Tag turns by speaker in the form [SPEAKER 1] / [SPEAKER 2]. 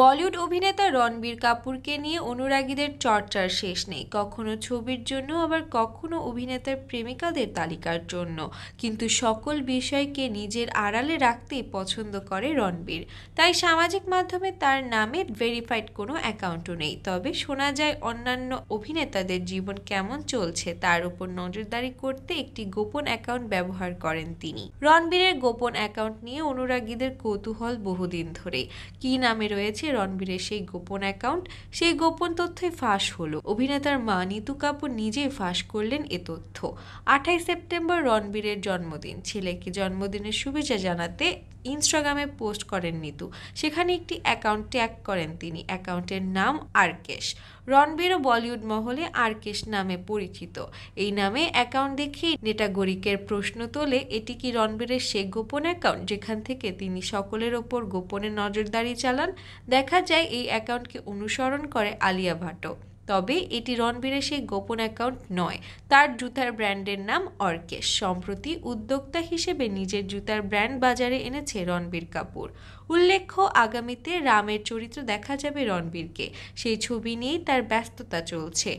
[SPEAKER 1] বলিউড অভিনেতা রণবীর কাপুরকে নিয়ে অনুরাগীদের চর্চার শেষ নেই কখনো ছবির জন্য আবার কখনো অভিনেতার প্রেমিকাদের তালিকার জন্য কিন্তু সকল বিষয়কে নিজের আড়ালে রাখতে পছন্দ করে রণবীর তাই সামাজিক মাধ্যমে তার নামে ভেরিফাইড কোনো অ্যাকাউন্টও নেই তবে শোনা যায় অন্যান্য অভিনেতাদের জীবন কেমন চলছে তার উপর নজরদারি করতে একটি গোপন অ্যাকাউন্ট ব্যবহার করেন তিনি রণবীরের গোপন অ্যাকাউন্ট নিয়ে অনুরাগীদের কৌতূহল বহুদিন ধরে কি নামে রয়েছে গেছে রণবীরের সেই গোপন অ্যাকাউন্ট সেই গোপন তথ্যই ফাঁস হলো অভিনেতার মা নিতু কাপুর নিজেই ফাঁস করলেন এ তথ্য আঠাশ সেপ্টেম্বর রণবীরের জন্মদিন ছেলেকে জন্মদিনের শুভেচ্ছা জানাতে ইনস্টাগ্রামে পোস্ট করেন নিতু সেখানে একটি অ্যাকাউন্ট ট্যাগ করেন তিনি অ্যাকাউন্টের নাম আরকেশ রণবীরও বলিউড মহলে আরকেশ নামে পরিচিত এই নামে অ্যাকাউন্ট দেখেই নেটা গরিকের প্রশ্ন তোলে এটি কি রণবীরের সে গোপন অ্যাকাউন্ট যেখান থেকে তিনি সকলের ওপর গোপনে নজরদারি চালান দেখা যায় এই অ্যাকাউন্টকে অনুসরণ করে আলিয়া ভাটও তবে এটি রণবীরের সেই গোপন অ্যাকাউন্ট নয় তার জুতার ব্র্যান্ডের নাম অর্কেশ সম্প্রতি উদ্যোক্তা হিসেবে নিজের জুতার ব্র্যান্ড বাজারে এনেছে রণবীর কাপুর উল্লেখ্য আগামীতে রামের চরিত্র দেখা যাবে রণবীরকে সেই ছবি নিয়েই তার ব্যস্ততা চলছে